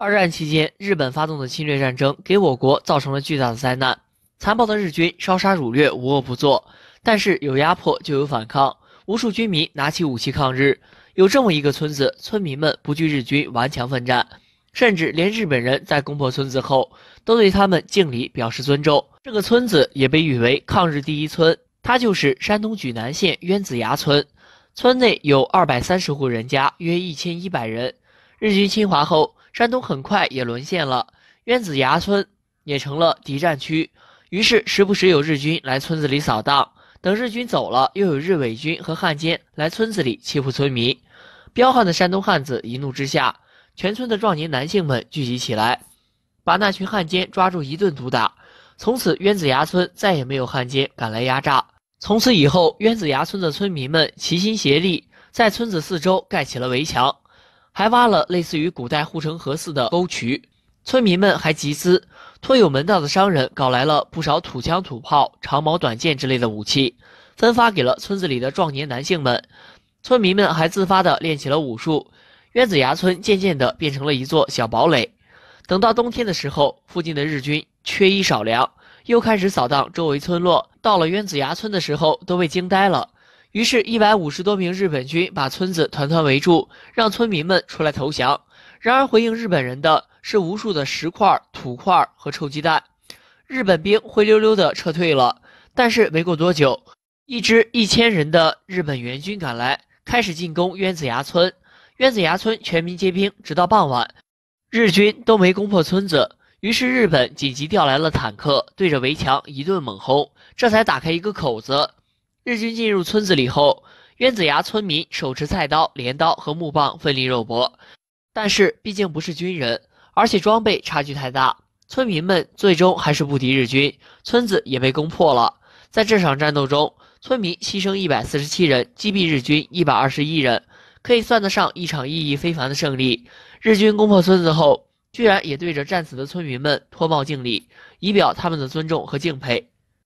二战期间，日本发动的侵略战争给我国造成了巨大的灾难。残暴的日军烧杀掳掠，无恶不作。但是有压迫就有反抗，无数军民拿起武器抗日。有这么一个村子，村民们不惧日军，顽强奋战，甚至连日本人在攻破村子后，都对他们敬礼表示尊重。这个村子也被誉为“抗日第一村”，它就是山东莒南县渊子崖村。村内有二百三十户人家，约一千一百人。日军侵华后，山东很快也沦陷了，渊子崖村也成了敌占区。于是，时不时有日军来村子里扫荡。等日军走了，又有日伪军和汉奸来村子里欺负村民。彪悍的山东汉子一怒之下，全村的壮年男性们聚集起来，把那群汉奸抓住一顿毒打。从此，渊子崖村再也没有汉奸敢来压榨。从此以后，渊子崖村的村民们齐心协力，在村子四周盖起了围墙。还挖了类似于古代护城河似的沟渠，村民们还集资，托有门道的商人搞来了不少土枪、土炮、长矛、短剑之类的武器，分发给了村子里的壮年男性们。村民们还自发地练起了武术，渊子崖村渐渐地变成了一座小堡垒。等到冬天的时候，附近的日军缺衣少粮，又开始扫荡周围村落。到了渊子崖村的时候，都被惊呆了。于是，一百五十多名日本军把村子团团围住，让村民们出来投降。然而，回应日本人的是无数的石块、土块和臭鸡蛋。日本兵灰溜溜地撤退了。但是，没过多久，一支一千人的日本援军赶来，开始进攻渊子崖村。渊子崖村全民皆兵，直到傍晚，日军都没攻破村子。于是，日本紧急调来了坦克，对着围墙一顿猛轰，这才打开一个口子。日军进入村子里后，渊子崖村民手持菜刀、镰刀和木棒奋力肉搏，但是毕竟不是军人，而且装备差距太大，村民们最终还是不敌日军，村子也被攻破了。在这场战斗中，村民牺牲一百四十七人，击毙日军一百二十一人，可以算得上一场意义非凡的胜利。日军攻破村子后，居然也对着战死的村民们脱帽敬礼，以表他们的尊重和敬佩。